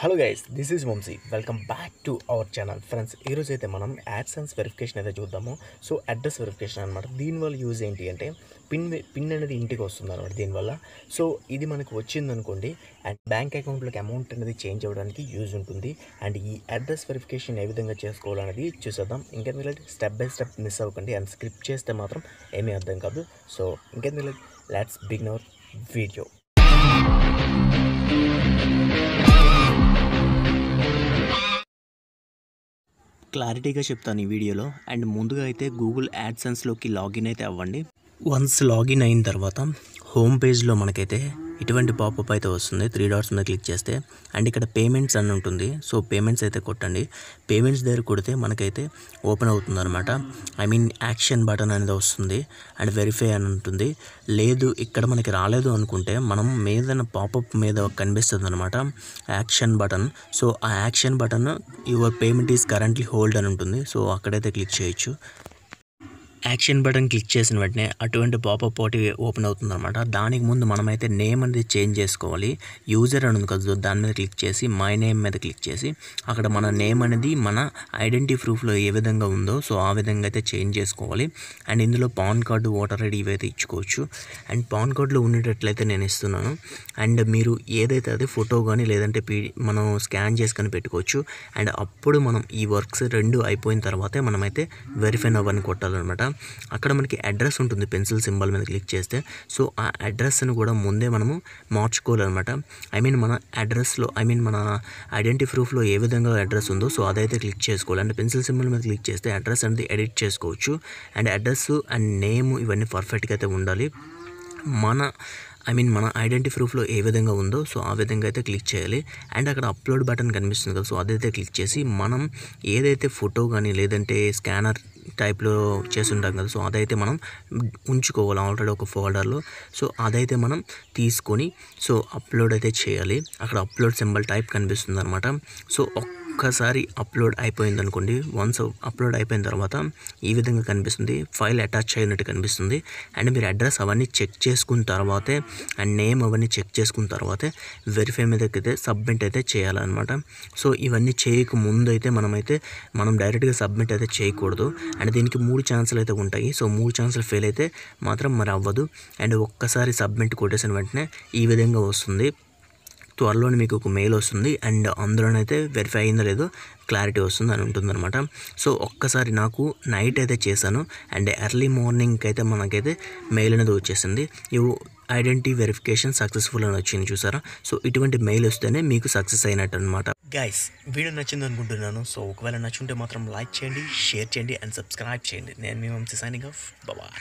hello guys this is Vamshi welcome back to our channel friends ఈరోజు అయితే మనం AdSense verification అయితే చూద్దాము సో అడ్రస్ వెరిఫికేషన్ అనమాట దీనివల్ల యూజ్ ఏంటి అంటే పిన్ పిన్ అనేది ఇంటికి వస్తుంది అనమాట దీనివల్ల సో ఇది మనకు వచ్చింది అనుకోండి అండ్ బ్యాంక్ అకౌంట్లోకి అమౌంట్ అనేది చేంజ్ అవ్వడానికి యూజ్ ఉంటుంది అండ్ ఈ అడ్రస్ వెరిఫికేషన్ ఏ విధంగా చేసుకోవాలనేది చూసేద్దాం ఇంకెందుకంటే స్టెప్ బై స్టెప్ మిస్ అవ్వకండి అండ్ స్క్రిప్ట్ చేస్తే మాత్రం ఏమీ అర్థం కాదు సో ఇంకెందుకంటే లెట్స్ బిగిన్ అవర్ వీడియో క్లారిటీగా చెప్తాను ఈ వీడియోలో అండ్ ముందుగా అయితే గూగుల్ యాడ్సెన్స్లోకి లాగిన్ అయితే అవ్వండి వన్స్ లాగిన్ అయిన తర్వాత హోమ్ పేజ్లో మనకైతే ఇటువంటి పాపప్ అయితే వస్తుంది త్రీ డాట్స్ మీద క్లిక్ చేస్తే అండ్ ఇక్కడ పేమెంట్స్ అని ఉంటుంది సో పేమెంట్స్ అయితే కొట్టండి పేమెంట్స్ దగ్గర కొడితే మనకైతే ఓపెన్ అవుతుంది అనమాట ఐ మీన్ యాక్షన్ బటన్ అనేది వస్తుంది అండ్ వెరిఫై అని ఉంటుంది లేదు ఇక్కడ మనకి రాలేదు అనుకుంటే మనం మీద పాపప్ మీద కనిపిస్తుంది అనమాట యాక్షన్ బటన్ సో ఆ action button your payment is currently hold అని ఉంటుంది సో అక్కడైతే క్లిక్ చేయొచ్చు యాక్షన్ బటన్ క్లిక్ చేసిన వెంటనే అటువంటి పాపప్ ఒకటి ఓపెన్ అవుతుందన్నమాట దానికి ముందు మనమైతే నేమ్ అనేది చేంజ్ చేసుకోవాలి యూజర్ అని ఉంది కదా దాని మీద క్లిక్ చేసి మై నేమ్ మీద క్లిక్ చేసి అక్కడ మన నేమ్ అనేది మన ఐడెంటిటీ ప్రూఫ్లో ఏ విధంగా ఉందో సో ఆ విధంగా అయితే చేంజ్ చేసుకోవాలి అండ్ ఇందులో పాన్ కార్డు ఓటర్ ఐడి ఇవైతే ఇచ్చుకోవచ్చు అండ్ పాన్ కార్డులో ఉండేటట్లయితే నేను ఇస్తున్నాను అండ్ మీరు ఏదైతే అది ఫోటో కానీ లేదంటే పీ మనం స్కాన్ చేసుకొని పెట్టుకోవచ్చు అండ్ అప్పుడు మనం ఈ వర్క్స్ రెండు అయిపోయిన తర్వాతే మనమైతే వెరిఫై నవ్వని కొట్టాలన్నమాట అక్కడ మనకి అడ్రస్ ఉంటుంది పెన్సిల్ సింబల్ మీద క్లిక్ చేస్తే సో ఆ అడ్రస్ని కూడా ముందే మనము మార్చుకోవాలన్నమాట ఐ మీన్ మన అడ్రస్లో ఐ మీన్ మన ఐడెంటిటీ ప్రూఫ్లో ఏ విధంగా అడ్రస్ ఉందో సో అదైతే క్లిక్ చేసుకోవాలి అంటే పెన్సిల్ సింబల్ మీద క్లిక్ చేస్తే అడ్రస్ అనేది ఎడిట్ చేసుకోవచ్చు అండ్ అడ్రస్ అండ్ నేమ్ ఇవన్నీ పర్ఫెక్ట్గా అయితే ఉండాలి మన ఐ మీన్ మన ఐడెంటిటీ ప్రూఫ్లో ఏ విధంగా ఉందో సో ఆ విధంగా అయితే క్లిక్ చేయాలి అండ్ అక్కడ అప్లోడ్ బటన్ కనిపిస్తుంది కదా సో అదైతే క్లిక్ చేసి మనం ఏదైతే ఫోటో కానీ లేదంటే స్కానర్ టైప్లో ఉంటాం కదా సో అదైతే మనం ఉంచుకోవాలి ఆల్రెడీ ఒక ఫోల్డర్లో సో అదైతే మనం తీసుకొని సో అప్లోడ్ అయితే చేయాలి అక్కడ అప్లోడ్ సింబల్ టైప్ కనిపిస్తుంది అనమాట సో ఒక్కసారి అప్లోడ్ అయిపోయింది అనుకోండి వన్స్ అప్లోడ్ అయిపోయిన తర్వాత ఈ విధంగా కనిపిస్తుంది ఫైల్ అటాచ్ అయినట్టు కనిపిస్తుంది అండ్ మీరు అడ్రస్ అవన్నీ చెక్ చేసుకున్న తర్వాతే అండ్ నేమ్ అవన్నీ చెక్ చేసుకున్న తర్వాతే వెరిఫై మీదకి అయితే సబ్మిట్ అయితే చేయాలన్నమాట సో ఇవన్నీ చేయక ముందు అయితే మనమైతే మనం డైరెక్ట్గా సబ్మిట్ అయితే చేయకూడదు అండ్ దీనికి మూడు ఛాన్సులు అయితే ఉంటాయి సో మూడు ఛాన్సులు ఫెయిల్ అయితే మాత్రం మరి అవ్వదు అండ్ ఒక్కసారి సబ్మిట్ కొట్టేసిన వెంటనే ఈ విధంగా వస్తుంది త్వరలోనే మీకు ఒక మెయిల్ వస్తుంది అండ్ అందులోనైతే వెరిఫై అయిందో లేదో క్లారిటీ వస్తుంది అని అనమాట సో ఒక్కసారి నాకు నైట్ అయితే చేశాను అండ్ ఎర్లీ మార్నింగ్కి అయితే మనకైతే మెయిల్ అనేది వచ్చేసింది ఇవి ఐడెంటిటీ వెరిఫికేషన్ సక్సెస్ఫుల్ అని వచ్చింది చూసారా సో ఇటువంటి మెయిల్ వస్తేనే మీకు సక్సెస్ అయినట్టు అనమాట గైస్ వీడియో నచ్చింది అనుకుంటున్నాను సో ఒకవేళ నచ్చుంటే మాత్రం లైక్ చేయండి షేర్ చేయండి అండ్ సబ్స్క్రైబ్ చేయండి నేను మీ వంశీ సైనింగ్ ఆఫ్ బాబా